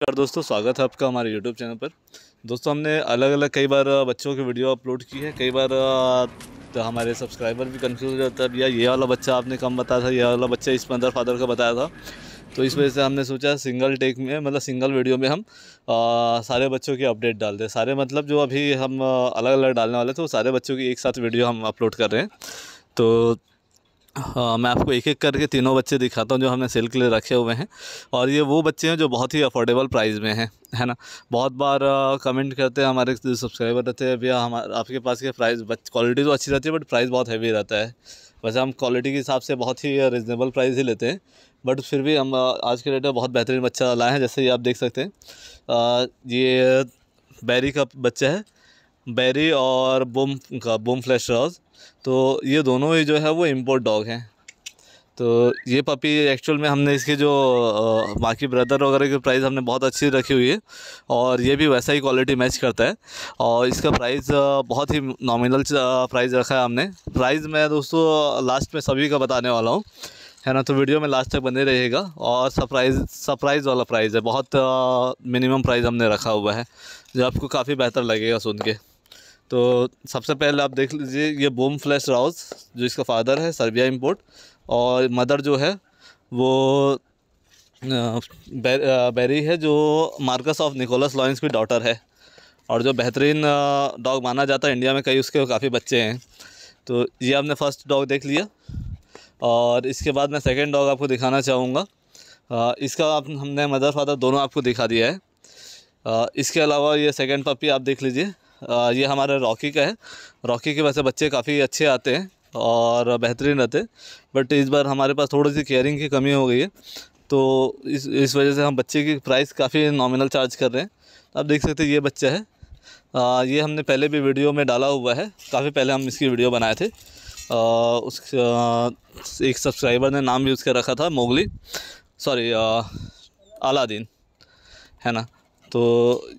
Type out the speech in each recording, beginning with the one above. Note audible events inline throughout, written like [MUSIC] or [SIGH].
नमस्कार दोस्तों स्वागत है आपका हमारे यूट्यूब चैनल पर दोस्तों हमने अलग अलग कई बार बच्चों की वीडियो अपलोड की है कई बार तो हमारे सब्सक्राइबर भी कंफ्यूज रहता है भैया ये वाला बच्चा आपने कम बताया था ये वाला बच्चा इस मदर फादर का बताया था तो इस वजह से हमने सोचा सिंगल टेक में मतलब सिंगल वीडियो में हम आ, सारे बच्चों की अपडेट डाल दें सारे मतलब जो अभी हम अलग अलग डालने वाले थे वो तो सारे बच्चों की एक साथ वीडियो हम अपलोड कर रहे हैं तो हाँ मैं आपको एक एक करके तीनों बच्चे दिखाता हूँ जो हमने सेल के लिए रखे हुए हैं और ये वो बच्चे हैं जो बहुत ही अफोर्डेबल प्राइस में हैं है ना बहुत बार कमेंट करते हैं हमारे सब्सक्राइबर रहते हैं भैया हमारे आपके पास के प्राइस क्वालिटी तो अच्छी रहती है बट प्राइस बहुत हैवी रहता है वैसे हम क्वालिटी के हिसाब से बहुत ही रिजनेबल प्राइस ही लेते हैं बट फिर भी हम आज के डेट में बहुत बेहतरीन बच्चा लाए हैं जैसे ये आप देख सकते हैं ये बैरी का बच्चा है बैरी और बूम का बूम फ्लैश रॉज तो ये दोनों ही जो है वो इम्पोर्ट डॉग हैं तो ये पपी एक्चुअल में हमने इसके जो बाकी ब्रदर वगैरह की प्राइस हमने बहुत अच्छी रखी हुई है और ये भी वैसा ही क्वालिटी मैच करता है और इसका प्राइस बहुत ही नॉमिनल प्राइस रखा है हमने प्राइस मैं दोस्तों लास्ट में सभी का बताने वाला हूँ है ना तो वीडियो में लास्ट तक बने रहेगा और सरप्राइज सरप्राइज़ वाला प्राइस है बहुत मिनिमम प्राइस हमने रखा हुआ है जो आपको काफ़ी बेहतर लगेगा सुन के तो सबसे पहले आप देख लीजिए ये बोम फ्लैश राउस जो इसका फादर है सर्बिया इम्पोर्ट और मदर जो है वो बेरी है जो मार्कस ऑफ निकोलस लॉयंस की डॉटर है और जो बेहतरीन डॉग माना जाता है इंडिया में कई उसके काफ़ी बच्चे हैं तो ये आपने फ़र्स्ट डॉग देख लिया और इसके बाद मैं सेकेंड डॉग आपको दिखाना चाहूँगा इसका आप हमने मदर फादर दोनों आपको दिखा दिया है इसके अलावा ये सेकेंड पपी आप देख लीजिए ये हमारे रॉकी का है रॉकी के वैसे बच्चे काफ़ी अच्छे आते हैं और बेहतरीन रहते बट इस बार हमारे पास थोड़ी सी केयरिंग की कमी हो गई है तो इस इस वजह से हम बच्चे की प्राइस काफ़ी नॉमिनल चार्ज कर रहे हैं आप देख सकते हैं ये बच्चा है आ, ये हमने पहले भी वीडियो में डाला हुआ है काफ़ी पहले हम इसकी वीडियो बनाए थे आ, उस आ, एक सब्सक्राइबर ने नाम भी उसका रखा था मोगली सॉरी अलादीन है ना तो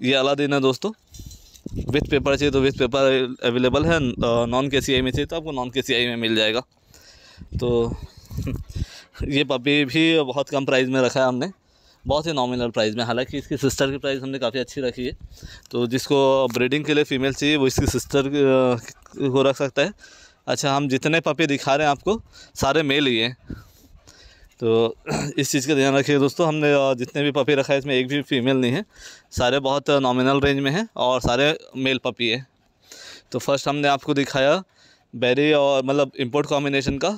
ये अलादीन है दोस्तों विथ पेपर चाहिए तो विथ पेपर अवेलेबल है नॉन के सी आई में चाहिए तो आपको नॉन के सी आई में मिल जाएगा तो [LAUGHS] ये पपी भी बहुत कम प्राइस में रखा है हमने बहुत ही नॉमिनल प्राइस में हालांकि इसकी सिस्टर की प्राइस हमने काफ़ी अच्छी रखी है तो जिसको ब्रीडिंग के लिए फ़ीमेल चाहिए वो इसकी सिस्टर को रख सकता है अच्छा हम जितने पपी दिखा रहे हैं आपको सारे मेल ही हैं तो इस चीज़ का ध्यान रखिएगा दोस्तों हमने जितने भी पपी रखा है इसमें एक भी फीमेल नहीं है सारे बहुत नॉमिनल रेंज में हैं और सारे मेल पपी हैं तो फर्स्ट हमने आपको दिखाया बेरी और मतलब इम्पोर्ट कॉम्बिनेशन का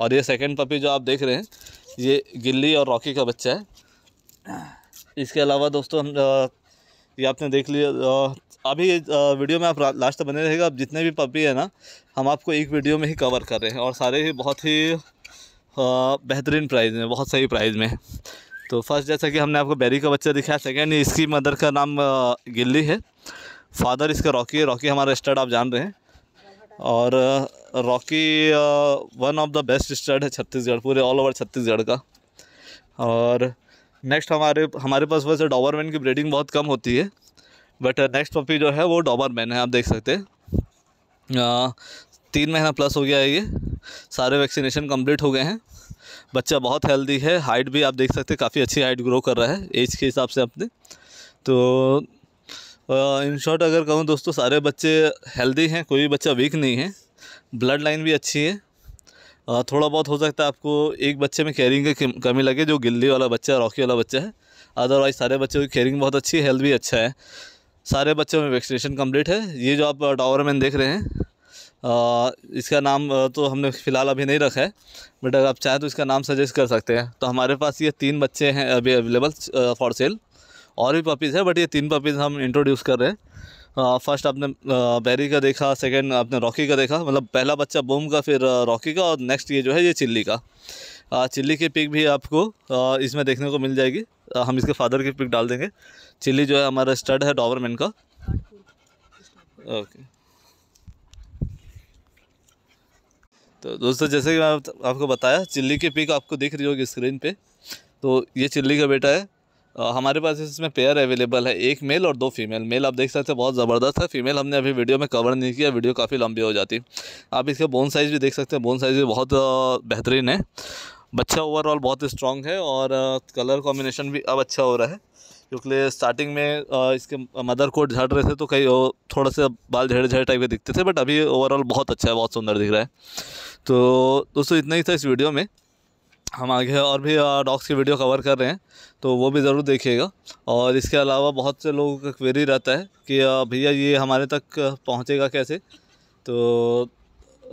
और ये सेकंड पपी जो आप देख रहे हैं ये गिल्ली और रॉकी का बच्चा है इसके अलावा दोस्तों हम ये आपने देख लिया अभी वीडियो में आप लास्ट तक बने रहेगा अब जितने भी पपी है ना हम आपको एक वीडियो में ही कवर कर रहे हैं और सारे ही बहुत ही हाँ, बेहतरीन प्राइज़ में बहुत सही प्राइज़ में तो फर्स्ट जैसा कि हमने आपको बैरी का बच्चा दिखाया सेकेंड इसकी मदर का नाम गिल्ली है फादर इसका रॉकी है रॉकी हमारा स्टड आप जान रहे हैं और Rocky one of the best stud है छत्तीसगढ़ पूरे ऑल ओवर छत्तीसगढ़ का और नेक्स्ट हमारे हमारे पास वैसे डॉबरमैन की ब्रीडिंग बहुत कम होती है बट नेक्स्ट पपी जो है वो डॉबरमैन है आप देख सकते हैं तीन महीना प्लस हो गया है ये सारे वैक्सीनेशन कंप्लीट हो गए हैं बच्चा बहुत हेल्दी है हाइट भी आप देख सकते हैं काफ़ी अच्छी हाइट ग्रो कर रहा है एज के हिसाब से अपने तो इन शॉर्ट अगर कहूँ दोस्तों सारे बच्चे हेल्दी हैं कोई भी बच्चा वीक नहीं है ब्लड लाइन भी अच्छी है थोड़ा बहुत हो सकता है आपको एक बच्चे में कैरिंग की कमी लगे जो गिल्ली वाला बच्चा रॉकी वाला बच्चा है अदरवाइज सारे बच्चों की कैरिंग बहुत अच्छी है हेल्थ भी अच्छा है सारे बच्चों में वैक्सीनेशन कंप्लीट है ये जो आप टावर मैन देख रहे हैं इसका नाम तो हमने फ़िलहाल अभी नहीं रखा है बट अगर आप चाहें तो इसका नाम सजेस्ट कर सकते हैं तो हमारे पास ये तीन बच्चे हैं अभी अवेलेबल फॉर सेल और भी पपीज़ है बट ये तीन पपीज़ हम इंट्रोड्यूस कर रहे हैं फर्स्ट आपने बैरी का देखा सेकंड आपने रॉकी का देखा मतलब पहला बच्चा बूम का फिर रॉकी का और नेक्स्ट ये जो है ये चिल्ली का चिल्ली की पिक भी आपको इसमें देखने को मिल जाएगी हम इसके फादर की पिक डाल देंगे चिल्ली जो है हमारा स्टड है डॉवरमैन का ओके तो दोस्तों जैसे कि मैं आपको बताया चिल्ली की पिक आपको दिख रही होगी स्क्रीन पे तो ये चिल्ली का बेटा है आ, हमारे पास इसमें पेयर अवेलेबल है एक मेल और दो फीमेल मेल आप देख सकते हैं बहुत ज़बरदस्त है फीमेल हमने अभी वीडियो में कवर नहीं किया वीडियो काफ़ी लंबी हो जाती आप इसका बोन साइज़ भी देख सकते हैं बोन साइज़ भी बहुत बेहतरीन है बच्चा ओवरऑल बहुत स्ट्रॉन्ग है और कलर कॉम्बिनेशन भी अब अच्छा हो रहा है क्योंकि स्टार्टिंग में इसके मदर कोट झड़ रहे थे तो कई थोड़ा सा बाल झड़े झड़े टाइप के दिखते थे बट अभी ओवरऑल बहुत अच्छा है बहुत सुंदर दिख रहा है तो दोस्तों इतना ही था इस वीडियो में हम आगे और भी डॉग्स की वीडियो कवर कर रहे हैं तो वो भी ज़रूर देखिएगा और इसके अलावा बहुत से लोगों का क्वेरी रहता है कि भैया ये हमारे तक पहुँचेगा कैसे तो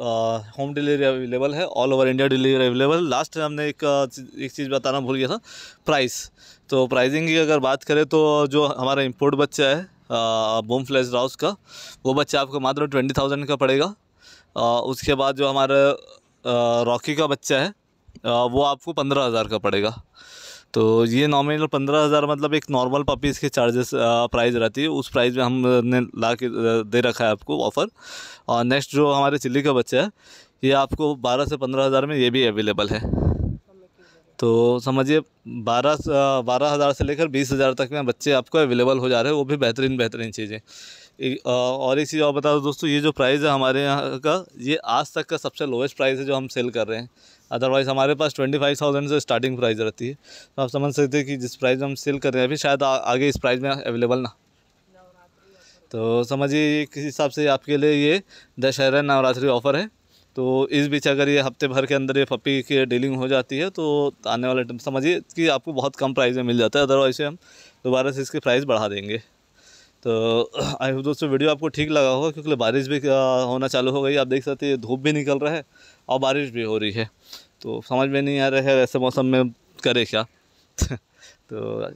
होम डिलीवरी अवेलेबल है all over India delivery available last हमने एक एक चीज़ बताना भूल गया था प्राइस तो प्राइजिंग की अगर बात करें तो जो हमारा इम्पोर्ट बच्चा है बोम फ्लैश राउस का वो बच्चा आपको मात्र ट्वेंटी थाउजेंड का पड़ेगा आ, उसके बाद जो हमारा रॉकी का बच्चा है आ, वो आपको पंद्रह हज़ार का पड़ेगा तो ये नॉमिनल पंद्रह हज़ार मतलब एक नॉर्मल पपीज़ के चार्जेस प्राइस रहती है उस प्राइस में हमने ला के दे रखा है आपको ऑफ़र और नेक्स्ट जो हमारे चिल्ली का बच्चा है ये आपको बारह से पंद्रह हज़ार में ये भी अवेलेबल है तो समझिए बारह बारह हज़ार से लेकर बीस हज़ार तक में बच्चे आपको अवेलेबल हो जा रहे हैं वो भी बेहतरीन बेहतरीन चीज़ें और एक चीज़ और बता दो दोस्तों ये जो प्राइस है हमारे यहाँ का ये आज तक का सबसे लोएस्ट प्राइस है जो हम सेल कर रहे हैं अदरवाइज़ हमारे पास ट्वेंटी फाइव थाउजेंड से स्टार्टिंग प्राइस रहती है तो आप समझ सकते हैं कि जिस प्राइस में हम सेल कर रहे हैं अभी शायद आ, आगे इस प्राइस में अवेलेबल ना तो समझिए किस हिसाब से आपके लिए ये दशहरा नवरात्रि ऑफ़र है तो इस बीच अगर ये हफ्ते भर के अंदर ये पप्पी की डीलिंग हो जाती है तो आने वाले समझिए कि आपको बहुत कम प्राइस में मिल जाता है अदरवाइज हम दोबारा से इसके प्राइस बढ़ा देंगे तो [CLEARS THROAT] आई होप दोस्तों वीडियो आपको ठीक लगा होगा क्योंकि बारिश भी होना चालू हो गई आप देख सकते हैं धूप भी निकल रहा है और बारिश भी हो रही है तो समझ में नहीं आ रहा है ऐसे मौसम में करे क्या [LAUGHS] तो